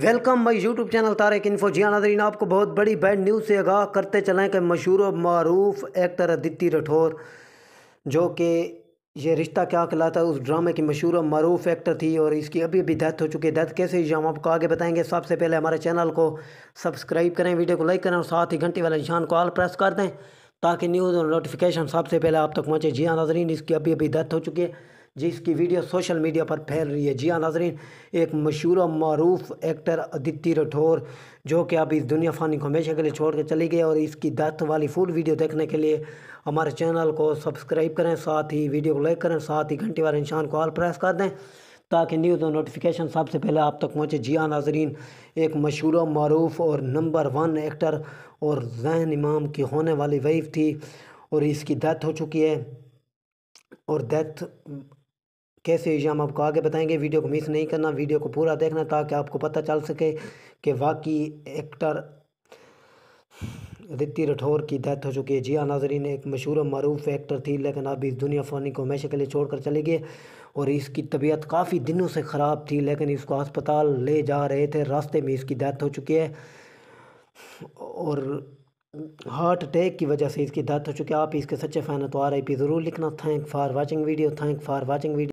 welcome my YouTube channel Tarak info जिया हाँ, नाजरीन आपको बहुत बड़ी बैड न्यूज़ से आगाह करते चलें कि मशहूर और मरूफ एक्टर अदिति राठौर जो कि ये रिश्ता क्या कहलाता है उस ड्रामे की मशहूर और मरूफ एक्टर थी और इसकी अभी अभी डेथ हो चुकी है डेथ कैसे हुई हम आपको आगे बताएंगे सबसे पहले हमारे चैनल को सब्सक्राइब करें वीडियो को लाइक करें और साथ ही घंटे वाले निशान को आल प्रेस कर दें ताकि न्यूज़ और नोटिफिकेशन सबसे पहले आप तक पहुँचे जिया हाँ, नदरीन इसकी अभी अभी डेथ हो चुकी है जिसकी वीडियो सोशल मीडिया पर फैल रही है जी हाँ नाजरीन एक मशहूर और मरूफ एक्टर अदिति राठौर जो कि अब इस दुनिया फ़ानी को हमेशा के लिए छोड़ कर चली गई और इसकी डेथ वाली फुल वीडियो देखने के लिए हमारे चैनल को सब्सक्राइब करें साथ ही वीडियो को लाइक करें साथ ही घंटे वाले इंसान को ऑल प्रेस कर दें ताकि न्यूज़ और नोटिफिकेशन सबसे पहले आप तक पहुँचे जी हाँ नाजरीन एक मशहूर मरूफ और नंबर वन एक्टर और जहन इमाम की होने वाली वाइफ थी और इसकी डेथ हो चुकी है और डेथ कैसे हुई हम आपको आगे बताएंगे वीडियो को मिस नहीं करना वीडियो को पूरा देखना ताकि आपको पता चल सके कि वाकई एक्टर रिद्धि राठौर की डेथ हो चुकी है जी हाँ नाजरीन एक मशहूर मरूफ एक्टर थी लेकिन अब इस दुनिया फ़ानी को हमेशा के लिए छोड़ कर चले गए और इसकी तबीयत काफ़ी दिनों से ख़राब थी लेकिन इसको अस्पताल ले जा रहे थे रास्ते में इसकी डेथ हो चुकी है और हार्ट अटैक की वजह से इसकी डेथ हो चुकी है आप इसके सच्चे फ़ैन तो आ रही ज़रूर लिखना thank for watching video thank for watching video